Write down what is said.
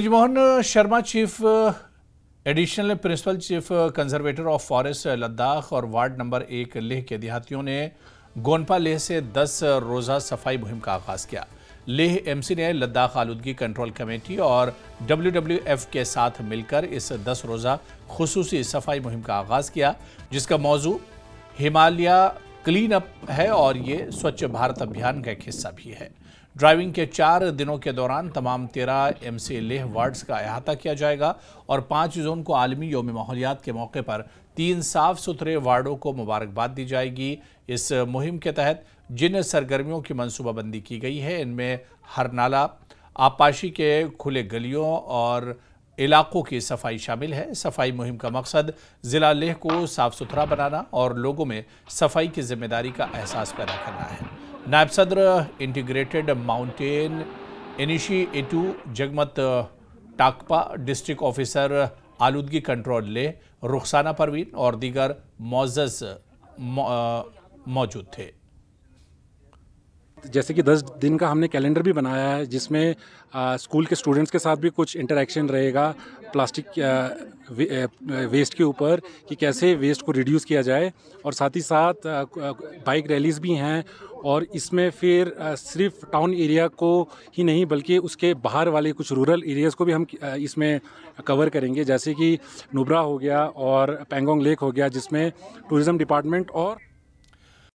Brijmohan Sharma chief additional principal chief conservator of forest Ladakh और ward number एक लेह के देहातियों ने गोनपा लेह से 10 uh, रोज़ा सफाई मुहिम का आगाज़ किया लेह एमसी ने लद्दाख आलूदगी कंट्रोल कमेटी और डब्ल्यूडब्ल्यूएफ के साथ मिलकर इस 10 रोज़ा खसूसी सफाई मुहिम का आगाज़ किया जिसका मौजू हिमालय क्लीन अप है और ये स्वच्छ भारत अभियान का एक हिस्सा भी है ड्राइविंग के चार दिनों के दौरान तमाम तेरह एम सी लेह वार्ड्स का अहाता किया जाएगा और पाँच जोन को आलमी योम माहौलियात के मौके पर तीन साफ सुथरे वार्डों को मुबारकबाद दी जाएगी इस मुहिम के तहत जिन सरगर्मियों की मनसूबाबंदी की गई है इनमें हरनाला आपाशी के खुले गलियों और इलाकों की सफाई शामिल है सफाई मुहिम का मकसद ज़िला लेह को साफ सुथरा बनाना और लोगों में सफाई की जिम्मेदारी का एहसास पैदा करना है नायब सदर integrated mountain initiative Jigmat Takpa district officer आलूदगी कंट्रोल ले रुखसाना परवीन और दीगर मोजस मौजूद थे जैसे कि दस दिन का हमने कैलेंडर भी बनाया है जिसमें स्कूल के स्टूडेंट्स के साथ भी कुछ इंटरेक्शन रहेगा प्लास्टिक आ, वे, आ, वेस्ट के ऊपर कि कैसे वेस्ट को रिड्यूस किया जाए और साथ ही साथ बाइक रैलीज भी हैं और इसमें फिर सिर्फ टाउन एरिया को ही नहीं बल्कि उसके बाहर वाले कुछ रूरल एरियाज़ को भी हम इसमें कवर करेंगे जैसे कि नुब्रा हो गया और पेंगोंग लेक हो गया जिसमें टूरिज़्म डिपार्टमेंट और